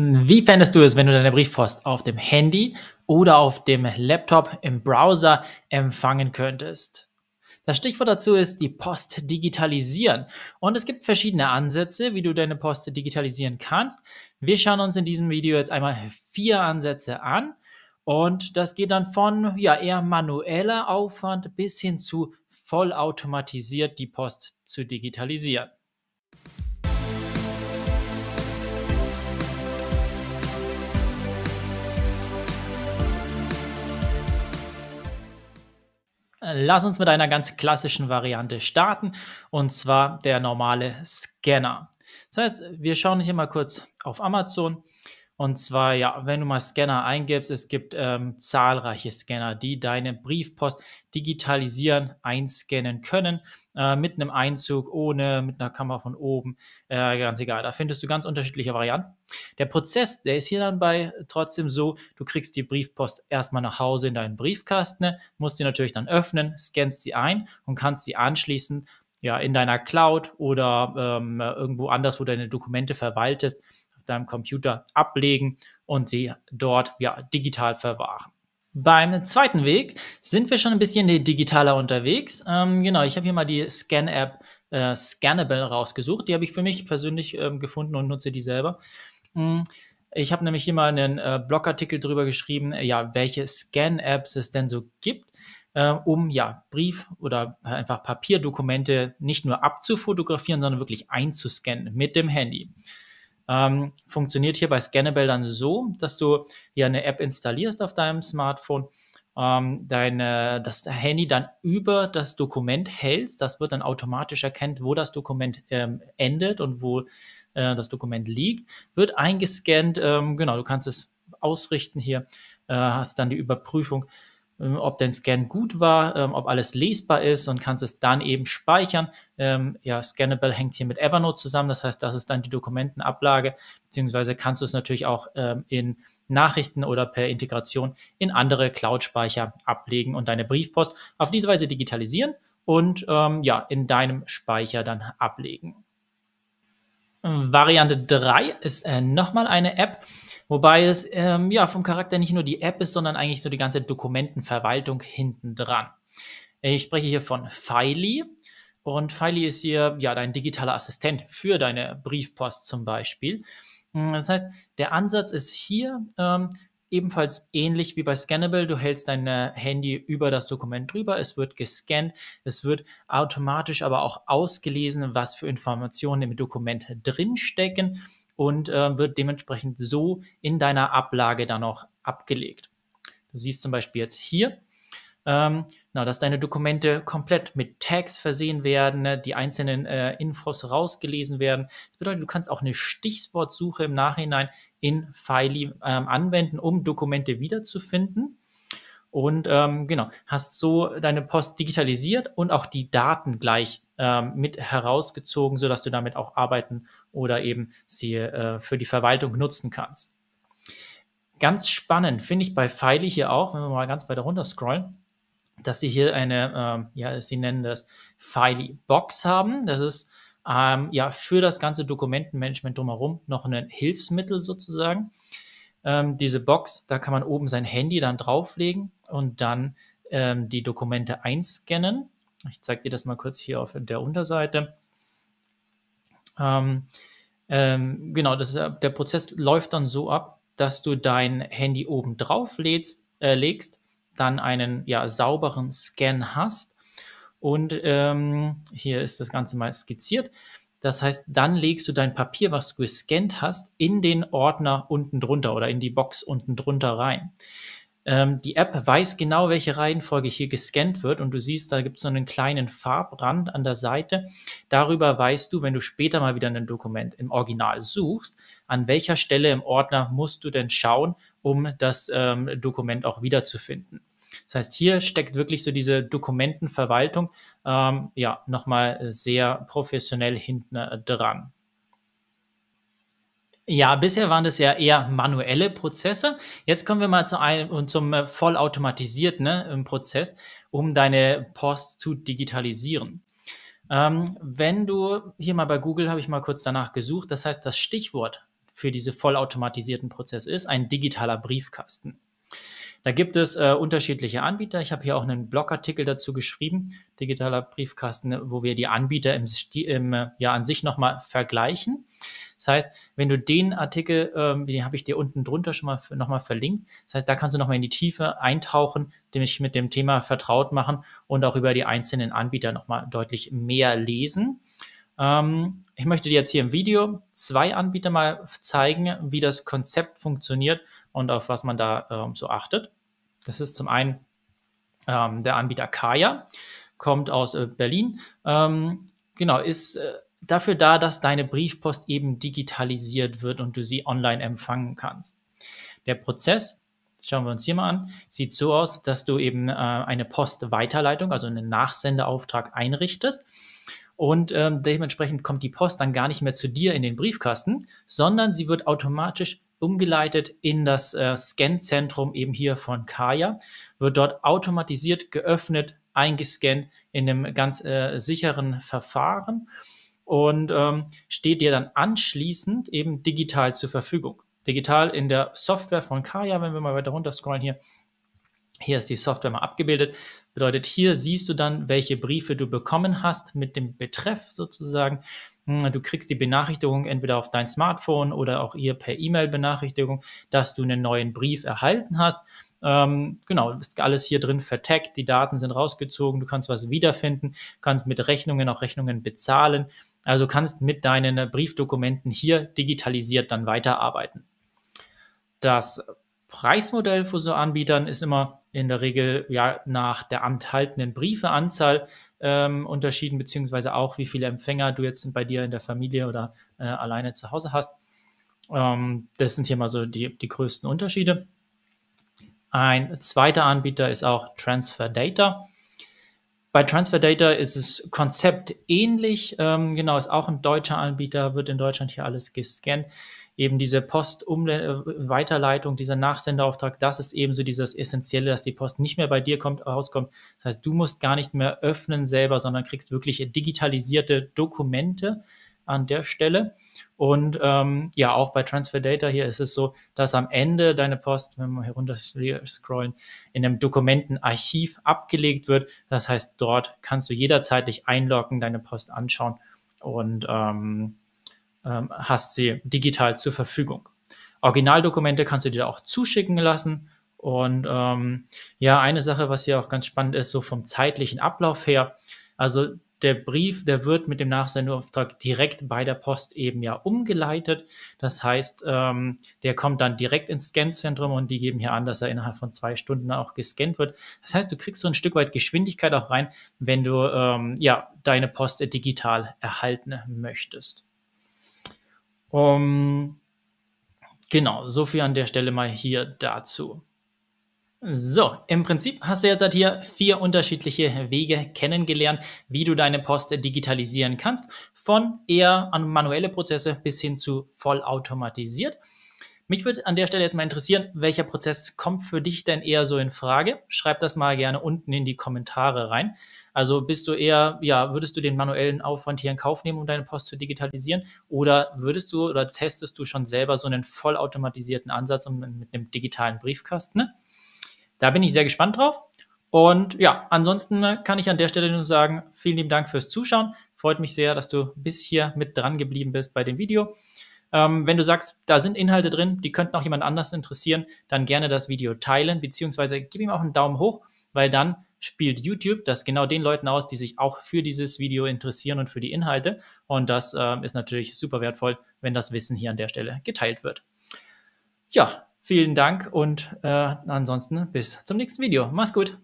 Wie fändest du es, wenn du deine Briefpost auf dem Handy oder auf dem Laptop im Browser empfangen könntest? Das Stichwort dazu ist die Post digitalisieren. Und es gibt verschiedene Ansätze, wie du deine Post digitalisieren kannst. Wir schauen uns in diesem Video jetzt einmal vier Ansätze an. Und das geht dann von ja, eher manueller Aufwand bis hin zu vollautomatisiert die Post zu digitalisieren. Lass uns mit einer ganz klassischen Variante starten, und zwar der normale Scanner. Das heißt, wir schauen hier mal kurz auf Amazon. Und zwar, ja, wenn du mal Scanner eingibst, es gibt ähm, zahlreiche Scanner, die deine Briefpost digitalisieren, einscannen können, äh, mit einem Einzug, ohne, mit einer Kamera von oben, äh, ganz egal. Da findest du ganz unterschiedliche Varianten. Der Prozess, der ist hier dann bei trotzdem so, du kriegst die Briefpost erstmal nach Hause in deinen Briefkasten, ne, musst die natürlich dann öffnen, scannst sie ein und kannst sie anschließend ja, in deiner Cloud oder ähm, irgendwo anders, wo deine Dokumente verwaltest, deinem Computer ablegen und sie dort ja, digital verwahren. Beim zweiten Weg sind wir schon ein bisschen digitaler unterwegs. Ähm, genau, ich habe hier mal die Scan-App äh, Scannable rausgesucht. Die habe ich für mich persönlich ähm, gefunden und nutze die selber. Mhm. Ich habe nämlich hier mal einen äh, Blogartikel darüber geschrieben, äh, ja, welche Scan-Apps es denn so gibt, äh, um ja Brief oder einfach Papierdokumente nicht nur abzufotografieren, sondern wirklich einzuscannen mit dem Handy ähm, funktioniert hier bei Scannable dann so, dass du hier eine App installierst auf deinem Smartphone, ähm, deine, das Handy dann über das Dokument hältst. Das wird dann automatisch erkennt, wo das Dokument ähm, endet und wo äh, das Dokument liegt. Wird eingescannt, ähm, genau, du kannst es ausrichten hier, äh, hast dann die Überprüfung ähm, ob dein Scan gut war, ähm, ob alles lesbar ist und kannst es dann eben speichern. Ähm, ja, Scannable hängt hier mit Evernote zusammen, das heißt, das ist dann die Dokumentenablage, beziehungsweise kannst du es natürlich auch ähm, in Nachrichten oder per Integration in andere Cloud-Speicher ablegen und deine Briefpost auf diese Weise digitalisieren und ähm, ja, in deinem Speicher dann ablegen. Variante 3 ist äh, nochmal eine App, wobei es ähm, ja vom Charakter nicht nur die App ist, sondern eigentlich so die ganze Dokumentenverwaltung hinten dran. Ich spreche hier von Filey und Filey ist hier ja dein digitaler Assistent für deine Briefpost zum Beispiel. Hm, das heißt, der Ansatz ist hier, ähm, ebenfalls ähnlich wie bei Scannable. Du hältst dein äh, Handy über das Dokument drüber, es wird gescannt, es wird automatisch aber auch ausgelesen, was für Informationen im Dokument drinstecken und äh, wird dementsprechend so in deiner Ablage dann auch abgelegt. Du siehst zum Beispiel jetzt hier, ähm, genau, dass deine Dokumente komplett mit Tags versehen werden, ne, die einzelnen äh, Infos rausgelesen werden. Das bedeutet, du kannst auch eine Stichwortsuche im Nachhinein in Filey ähm, anwenden, um Dokumente wiederzufinden. Und ähm, genau, hast so deine Post digitalisiert und auch die Daten gleich ähm, mit herausgezogen, sodass du damit auch arbeiten oder eben sie äh, für die Verwaltung nutzen kannst. Ganz spannend finde ich bei Feile hier auch, wenn wir mal ganz weiter runter scrollen, dass sie hier eine, äh, ja, sie nennen das Filey Box haben. Das ist ähm, ja für das ganze Dokumentenmanagement drumherum noch ein Hilfsmittel sozusagen. Ähm, diese Box, da kann man oben sein Handy dann drauflegen und dann ähm, die Dokumente einscannen. Ich zeige dir das mal kurz hier auf der Unterseite. Ähm, ähm, genau, das ist, der Prozess läuft dann so ab, dass du dein Handy oben drauf lädst, äh, legst dann einen ja, sauberen Scan hast. Und ähm, hier ist das Ganze mal skizziert. Das heißt, dann legst du dein Papier, was du gescannt hast, in den Ordner unten drunter oder in die Box unten drunter rein. Ähm, die App weiß genau, welche Reihenfolge hier gescannt wird und du siehst, da gibt es so einen kleinen Farbrand an der Seite. Darüber weißt du, wenn du später mal wieder ein Dokument im Original suchst, an welcher Stelle im Ordner musst du denn schauen, um das ähm, Dokument auch wiederzufinden. Das heißt, hier steckt wirklich so diese Dokumentenverwaltung ähm, ja nochmal sehr professionell hinten äh, dran. Ja, bisher waren das ja eher manuelle Prozesse. Jetzt kommen wir mal zu einem und zum äh, vollautomatisierten ne, ähm, Prozess, um deine Post zu digitalisieren. Ähm, wenn du hier mal bei Google habe ich mal kurz danach gesucht, das heißt, das Stichwort für diese vollautomatisierten Prozesse ist ein digitaler Briefkasten. Da gibt es äh, unterschiedliche Anbieter. Ich habe hier auch einen Blogartikel dazu geschrieben, digitaler Briefkasten, wo wir die Anbieter im, im äh, ja, an sich nochmal vergleichen. Das heißt, wenn du den Artikel, ähm, den habe ich dir unten drunter schon mal nochmal verlinkt. Das heißt, da kannst du nochmal in die Tiefe eintauchen, dich mit dem Thema vertraut machen und auch über die einzelnen Anbieter nochmal deutlich mehr lesen ähm, ich möchte dir jetzt hier im Video zwei Anbieter mal zeigen, wie das Konzept funktioniert und auf was man da ähm, so achtet. Das ist zum einen ähm, der Anbieter Kaya, kommt aus äh, Berlin. Ähm, genau, ist äh, dafür da, dass deine Briefpost eben digitalisiert wird und du sie online empfangen kannst. Der Prozess, schauen wir uns hier mal an, sieht so aus, dass du eben äh, eine Postweiterleitung, also einen Nachsendeauftrag einrichtest. Und ähm, dementsprechend kommt die Post dann gar nicht mehr zu dir in den Briefkasten, sondern sie wird automatisch umgeleitet in das äh, Scanzentrum eben hier von Kaya, wird dort automatisiert geöffnet, eingescannt in einem ganz äh, sicheren Verfahren und ähm, steht dir dann anschließend eben digital zur Verfügung. Digital in der Software von Kaya, wenn wir mal weiter runter scrollen hier, hier ist die Software mal abgebildet. Bedeutet, hier siehst du dann, welche Briefe du bekommen hast mit dem Betreff sozusagen. Hm, du kriegst die Benachrichtigung entweder auf dein Smartphone oder auch hier per E-Mail-Benachrichtigung, dass du einen neuen Brief erhalten hast. Ähm, genau, ist alles hier drin vertaggt, die Daten sind rausgezogen, du kannst was wiederfinden, kannst mit Rechnungen auch Rechnungen bezahlen. Also kannst mit deinen Briefdokumenten hier digitalisiert dann weiterarbeiten. Das Preismodell für so Anbietern ist immer in der Regel ja nach der enthaltenen Briefeanzahl ähm, unterschieden, beziehungsweise auch wie viele Empfänger du jetzt bei dir in der Familie oder äh, alleine zu Hause hast. Ähm, das sind hier mal so die, die größten Unterschiede. Ein zweiter Anbieter ist auch Transfer Data. Bei Transfer Data ist das Konzept ähnlich. Ähm, genau, ist auch ein deutscher Anbieter, wird in Deutschland hier alles gescannt. Eben diese Postweiterleitung, äh, dieser Nachsenderauftrag, das ist eben so dieses Essentielle, dass die Post nicht mehr bei dir kommt, rauskommt. Das heißt, du musst gar nicht mehr öffnen selber, sondern kriegst wirklich digitalisierte Dokumente an der Stelle. Und ähm, ja, auch bei Transfer Data hier ist es so, dass am Ende deine Post, wenn wir herunter scrollen, in einem Dokumentenarchiv abgelegt wird. Das heißt, dort kannst du jederzeit dich einloggen, deine Post anschauen und ähm, ähm, hast sie digital zur Verfügung. Originaldokumente kannst du dir auch zuschicken lassen. Und ähm, ja, eine Sache, was hier auch ganz spannend ist, so vom zeitlichen Ablauf her. Also der Brief, der wird mit dem Nachsendeauftrag direkt bei der Post eben ja umgeleitet. Das heißt, ähm, der kommt dann direkt ins Scanzentrum und die geben hier an, dass er innerhalb von zwei Stunden auch gescannt wird. Das heißt, du kriegst so ein Stück weit Geschwindigkeit auch rein, wenn du ähm, ja deine Post digital erhalten möchtest. Um, ähm, genau, so viel an der Stelle mal hier dazu. So, im Prinzip hast du jetzt halt hier vier unterschiedliche Wege kennengelernt, wie du deine Post digitalisieren kannst, von eher an manuelle Prozesse bis hin zu vollautomatisiert. Mich würde an der Stelle jetzt mal interessieren, welcher Prozess kommt für dich denn eher so in Frage? Schreib das mal gerne unten in die Kommentare rein. Also bist du eher, ja, würdest du den manuellen Aufwand hier in Kauf nehmen, um deine Post zu digitalisieren? Oder würdest du oder testest du schon selber so einen vollautomatisierten Ansatz mit einem digitalen Briefkasten? Ne? Da bin ich sehr gespannt drauf. Und ja, ansonsten kann ich an der Stelle nur sagen, vielen lieben Dank fürs Zuschauen. Freut mich sehr, dass du bis hier mit dran geblieben bist bei dem Video. Ähm, wenn du sagst, da sind Inhalte drin, die könnten auch jemand anders interessieren, dann gerne das Video teilen, beziehungsweise gib ihm auch einen Daumen hoch, weil dann spielt YouTube das genau den Leuten aus, die sich auch für dieses Video interessieren und für die Inhalte. Und das äh, ist natürlich super wertvoll, wenn das Wissen hier an der Stelle geteilt wird. Ja, Vielen Dank und äh, ansonsten bis zum nächsten Video. Mach's gut.